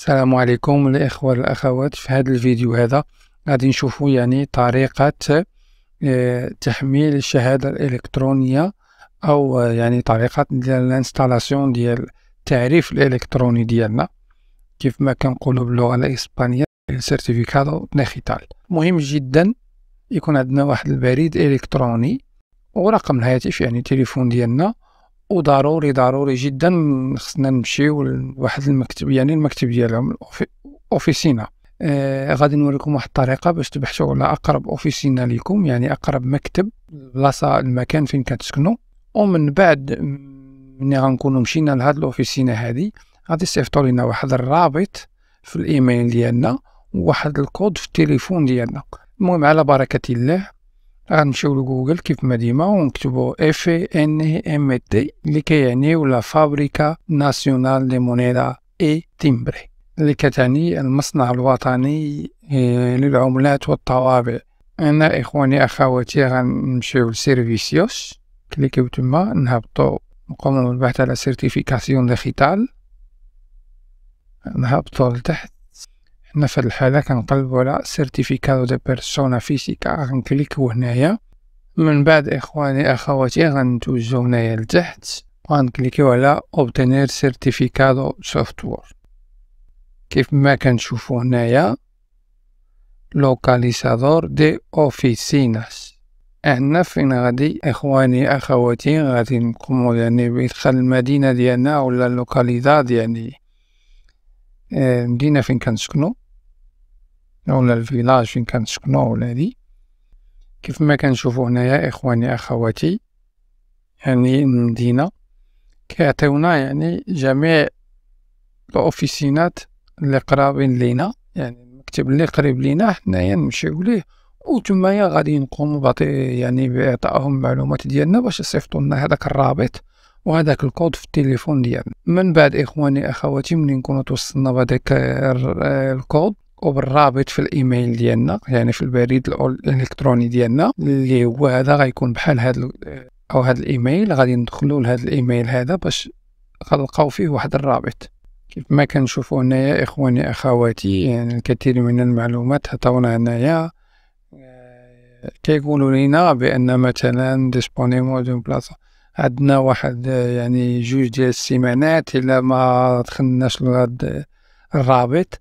السلام عليكم الإخوة والأخوات في هذا الفيديو هذا غادي نشوفوا يعني طريقة آه، تحميل الشهادة الإلكترونية أو آه، يعني طريقة ديال الانستالاسيون ديال التعريف الإلكتروني ديالنا كيف ما كنقولوا باللغة الإسبانية السيرتيفيكادو ديجيتال مهم جدا يكون عندنا واحد البريد إلكتروني ورقم الهاتف يعني التليفون ديالنا وضروري ضروري جدا خصنا نمشيو لواحد المكتب يعني المكتب ديالهم اوفيسينا آه غادي نوريكم واحد الطريقه باش تبحثوا على اقرب اوفيسينا ليكم يعني اقرب مكتب البلاصه المكان فين كتسكنوا ومن بعد ملي غنكونوا مشينا لهاد الاوفيسينا هادي غادي يصيفطوا لينا واحد الرابط في الايميل ديالنا وواحد الكود في التليفون ديالنا المهم على بركه الله غنمشيو لجوجل كيف ما ديما ونكتبو اف ان ام تي اللي كيعني ولا فابريكا ناسيونال دي مونيدا اي تيمبري اللي كتعني المصنع الوطني للعملات والطوابع انا اخواني اخواتي غنمشيو لسيرفيسيوس كليكيو تما نهبطو نقومو بالبحث على سيرتيفيكاسيون ديجيتال نهبطو لتحت هنا في هاد الحالة كنقلبو على سيرتيفيكادو دي بيرسونا فيزيكا غنكليكو هنايا من بعد اخواني اخواتي غنتوجو هنايا لتحت وغنكليكيو على اوبتينير سيرتيفيكادو سوفتوير كيف ما كنشوفو هنايا لوكاليزادور دي اوفيسيناس هنا فين غادي اخواني اخواتي غادي نقومو يعني بدخل المدينه ديالنا ولا اللوكاليزا ديالي المدينة آه، فين كنسكنو ولا الفيلاج فين كنسكنو ولا هادي كيف ما كنشوفو هنايا إخواني أخواتي يعني المدينة كيعطيونا يعني جميع الأوفيسينات اللي قرابين لينا يعني المكتب اللي قريب لينا حنايا نمشيو ليه وتمايا غادي نقومو بعطي يعني بإعطائهم معلومات ديالنا باش يصيفطو لنا هذاك الرابط وهذاك الكود في التليفون ديالنا من بعد اخواني اخواتي ملي نكون توصلنا بهذاك آه، الكود وبالرابط في الايميل ديالنا يعني في البريد الالكتروني ديالنا اللي هو هذا غيكون بحال هذا آه، او هذا الايميل غادي ندخلوا لهذا الايميل هذا باش غنلقاو فيه واحد الرابط كيف ما كنشوفوا هنايا اخواني اخواتي يعني الكثير من المعلومات عطاونا هنايا آه، كيقولوا لنا بان مثلا ديسبونيمو دون بلاصه عندنا واحد يعني جوج ديال السيمانات الا ما دخلناش لهاد الرابط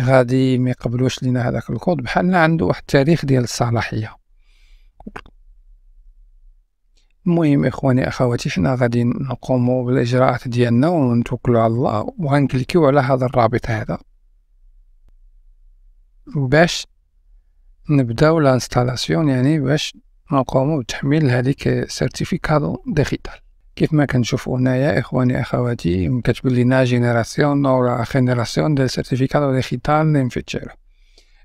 غادي ما يقبلوش لينا هذاك الكود بحالنا عنده واحد التاريخ ديال الصلاحيه المهم اخواني اخواتي حنا غادي نقومو بالاجراءات ديالنا ونتوكلوا على الله وغنكليكيو على هذا الرابط هذا باش نبداو لانستالاسيون يعني باش نقوم بتحميل هذيك سيرتيفيكادو ديجيتال كيف ما كنشوفوا هنايا اخواني اخواتي كتقول لنا جينيراسيون نورا جينيراسيون ديال سيرتيفيكادو ديجيتال نيم فيتشر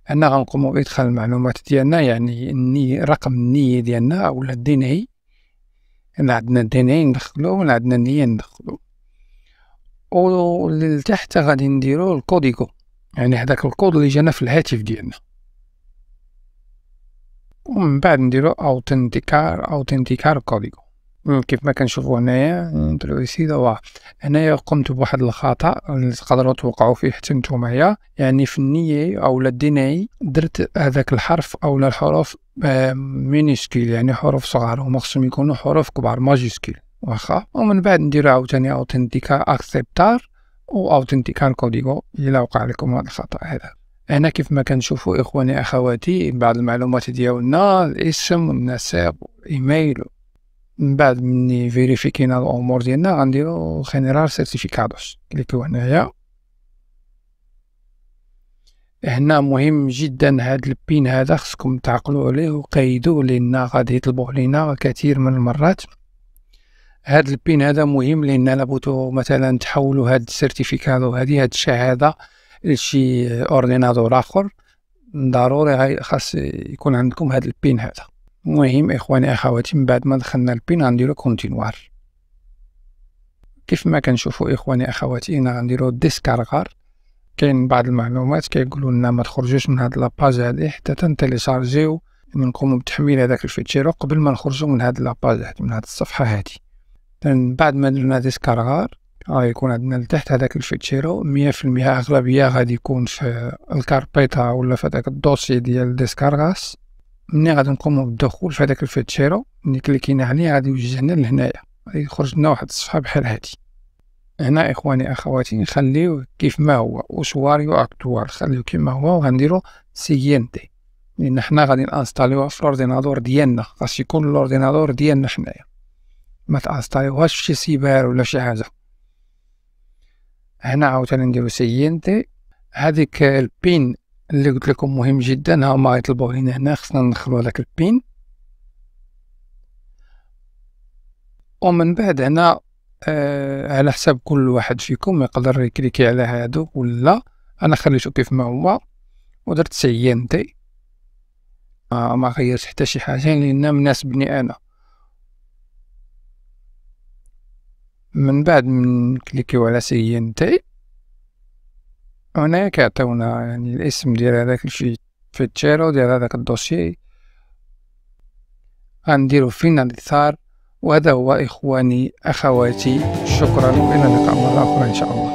انا غنقومو بادخال المعلومات ديالنا يعني النية رقم النية ديالنا او الدي ان اي عندنا الدي ان اي ندخلو ولا عندنا النية ندخلو ولتحت غادي نديرو الكوديكو يعني هداك الكود اللي جانا في الهاتف ديالنا ومن بعد نديرو اوتنتيكار اوتنتيكار كوديغو كيف ما كنشوفو هنايا نديرو سي دوا هنايا قمت بواحد الخطا اللي تقدروا توقعوا فيه حتى نتوما يعني في النية او الديناي درت هذاك الحرف او الحروف مينيسكيل آه، يعني حروف صغار هما خصهم يكونوا حروف كبار ماجيسكيل واخا ومن بعد نديرو عاوتاني اوتنتيكا اكسبتار و اوتنتيكا كوديغو الى وقع لكم هذا الخطا هذا هنا كيف ما كنشوفوا اخواني اخواتي بعض المعلومات ديالنا الاسم النسب ايميل من بعد مني فيريفيكينا الامور ديالنا غنديرو جينيرال سيرتيفيكادوس كليكو هنايا هنا مهم جدا هاد البين هذا خصكم تعقلوا عليه وقيدوه لان غادي يطلبوه لينا كثير من المرات هاد البين هذا مهم لان لابد مثلا تحولوا هاد السيرتيفيكادو هادي هاد الشهاده لشي اورديناتور اخر ضروري خاص يكون عندكم هاد البين هذا المهم اخواني اخواتي من بعد ما دخلنا البين غنديرو كونتينوار كيف ما كنشوفوا اخواني اخواتي هنا غنديرو ديسكارغار كاين بعض المعلومات كيقولوا لنا ما تخرجوش من هاد لاباج هادي حتى تنتيليشارجيو نقومو بتحميل هذاك الفيتشيرو قبل ما نخرجو من هاد لاباج هادي من هاد الصفحه هادي من بعد ما درنا ديسكارغار آه، يكون عندنا لتحت هذاك الفيتشيرو مية في المية أغلبية غادي يكون في الكاربيتا ولا في هذاك الدوسي ديال ديسكارغاس ملي غادي نقومو بالدخول في هذاك الفيتشيرو ملي كليكينا عليه غادي يوجهنا لهنايا غادي يخرج لنا واحد الصفحة بحال هادي هنا إخواني أخواتي نخليو كيف ما هو أسواريو أكتوار نخليو ما هو وغنديرو سيينتي لأن حنا غادي نانستاليوها في الأوردينادور ديالنا خاص يكون الأوردينادور ديالنا حنايا ما تانستاليوهاش في شي سيبار ولا شي حاجة هنا عاوتاني نديرو تي هذيك البين اللي قلت لكم مهم جدا ها هما يطلبوه لينا هنا خصنا ندخلو هذاك البين ومن بعد هنا آه على حساب كل واحد فيكم يقدر يكليكي على هادو ولا انا خليته كيف ما هو ودرت سينتي آه ما غيرت حتى شي حاجه لان مناسبني انا من بعد من كليكيو على سي نتاعي هناك كيعطيونا يعني الاسم ديال هذاك الشيء في التشيرو ديال هذاك الدوسي غنديرو فينا الاثار وهذا هو اخواني اخواتي شكرا الى لقاء مره اخرى ان شاء الله